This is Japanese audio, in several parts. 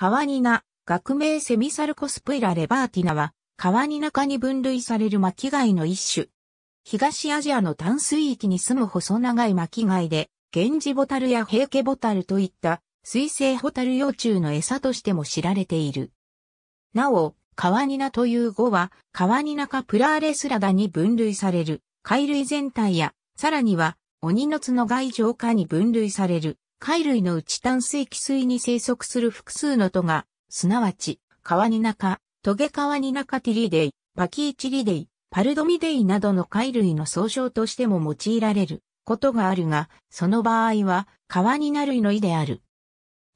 カワニナ、学名セミサルコスプイラレバーティナは、カワニナ科に分類される巻貝の一種。東アジアの淡水域に住む細長い巻貝で、ゲンジボタルやヘイケボタルといった水生ホタル幼虫の餌としても知られている。なお、カワニナという語は、カワニナ科プラーレスラダに分類される、貝類全体や、さらには、鬼の角外上化に分類される、貝類の内淡水汽水に生息する複数の都が、すなわち、川に中、トゲ川に中ティリデイ、パキーチリデイ、パルドミデイなどの貝類の総称としても用いられることがあるが、その場合は、川にな類の意である。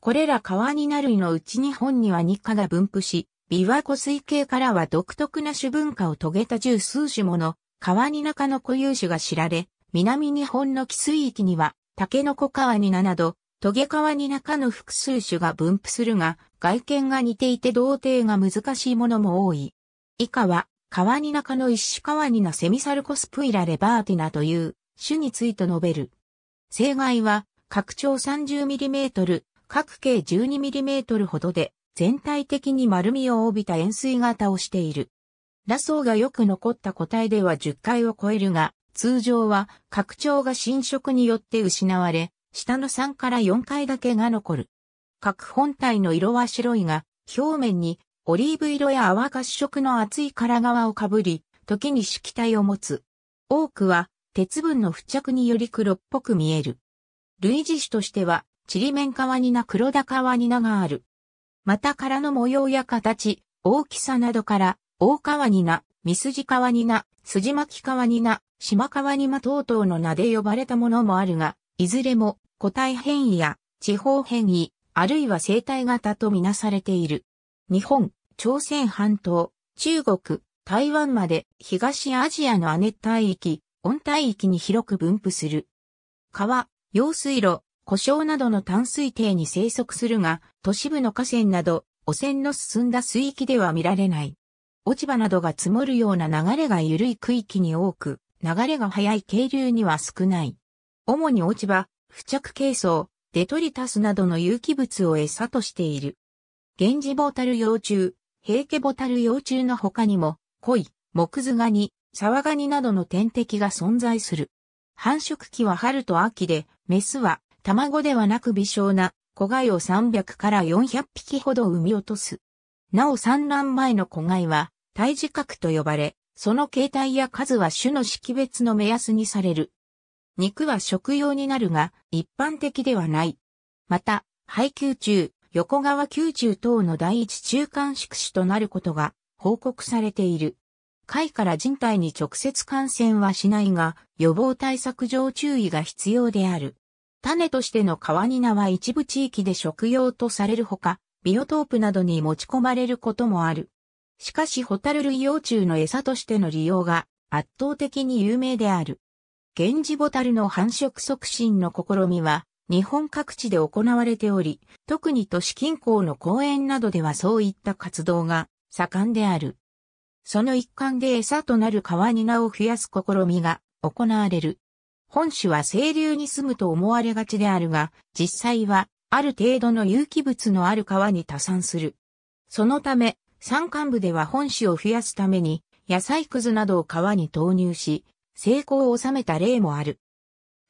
これら川にな類のうち日本には日課が分布し、ビワ湖水系からは独特な種文化を遂げた十数種もの、川に中の固有種が知られ、南日本の汽水域にはタケノコカワニナなど、トゲカワニナ科の複数種が分布するが、外見が似ていて同定が難しいものも多い。以下は、カワニナ科の一種カワニナセミサルコスプイラレバーティナという種について述べる。生害は、拡張 30mm、各径 12mm ほどで、全体的に丸みを帯びた円錐型をしている。ラソーがよく残った個体では10回を超えるが、通常は拡張が侵食によって失われ、下の3から4回だけが残る。各本体の色は白いが、表面にオリーブ色や泡褐色の厚い殻側をかぶり、時に色体を持つ。多くは鉄分の付着により黒っぽく見える。類似種としては、ちりめんかにな黒田かにながある。また殻の模様や形、大きさなどから、大川にな、三筋川にな、筋巻川にな、島川にま等々の名で呼ばれたものもあるが、いずれも個体変異や地方変異、あるいは生態型とみなされている。日本、朝鮮半島、中国、台湾まで東アジアの亜熱帯域、温帯域に広く分布する。川、用水路、故障などの淡水底に生息するが、都市部の河川など、汚染の進んだ水域では見られない。落ち葉などが積もるような流れが緩い区域に多く、流れが速い渓流には少ない。主に落ち葉、付着珪藻、デトリタスなどの有機物を餌としている。ゲンジボタル幼虫、ヘイケボタル幼虫の他にも、鯉、木図ガニ、サワガニなどの天敵が存在する。繁殖期は春と秋で、メスは卵ではなく微小な子貝を300から400匹ほど産み落とす。なお産卵前の子貝は対字核と呼ばれ、その形態や数は種の識別の目安にされる。肉は食用になるが、一般的ではない。また、配給中、横川宮中等の第一中間宿主となることが報告されている。貝から人体に直接感染はしないが、予防対策上注意が必要である。種としての川に名は一部地域で食用とされるほか、ビオトープなどに持ち込まれることもある。しかしホタル類幼虫の餌としての利用が圧倒的に有名である。ンジボタルの繁殖促進の試みは日本各地で行われており、特に都市近郊の公園などではそういった活動が盛んである。その一環で餌となる川に名を増やす試みが行われる。本種は清流に住むと思われがちであるが、実際はある程度の有機物のある川に多産する。そのため、山間部では本種を増やすために、野菜くずなどを川に投入し、成功を収めた例もある。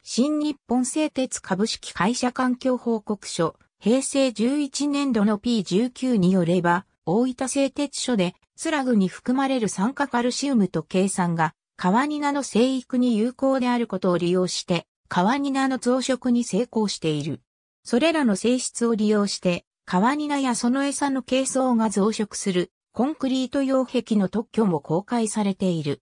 新日本製鉄株式会社環境報告書、平成11年度の P19 によれば、大分製鉄所でスラグに含まれる酸化カルシウムと計算が、カワニナの生育に有効であることを利用して、カワニナの増殖に成功している。それらの性質を利用して、カワニナやその餌の形相が増殖するコンクリート擁壁の特許も公開されている。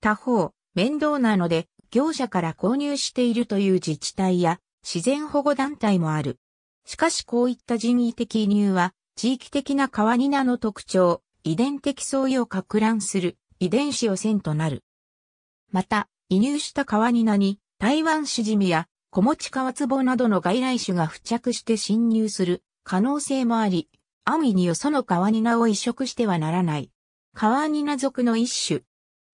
他方、面倒なので業者から購入しているという自治体や自然保護団体もある。しかしこういった人為的移入は地域的なカワニナの特徴、遺伝的相違を拡乱する遺伝子汚染となる。また、移入したカワニナに台湾シジミや小持川壺などの外来種が付着して侵入する可能性もあり、アミによその川に名を移植してはならない。川に名族の一種。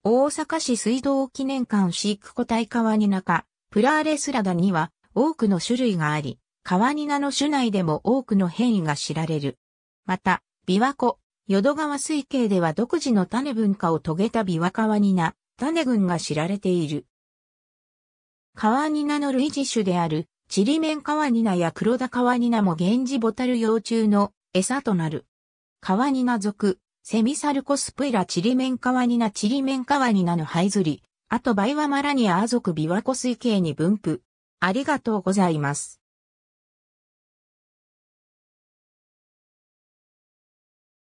大阪市水道記念館飼育個体川にニか、プラーレスラダには多くの種類があり、川に名の種内でも多くの変異が知られる。また、琵琶湖、淀川水系では独自の種文化を遂げた琵琶川にな種群が知られている。川に名の類似種であるちりめんワニナや黒田川ニナも源氏ボタル幼虫の餌となる。川ニナ属、セミサルコスプイラちりめん川ニナちりめん川ニナの灰ズり、あとバイワマラニア属琵琶湖水系に分布。ありがとうございます。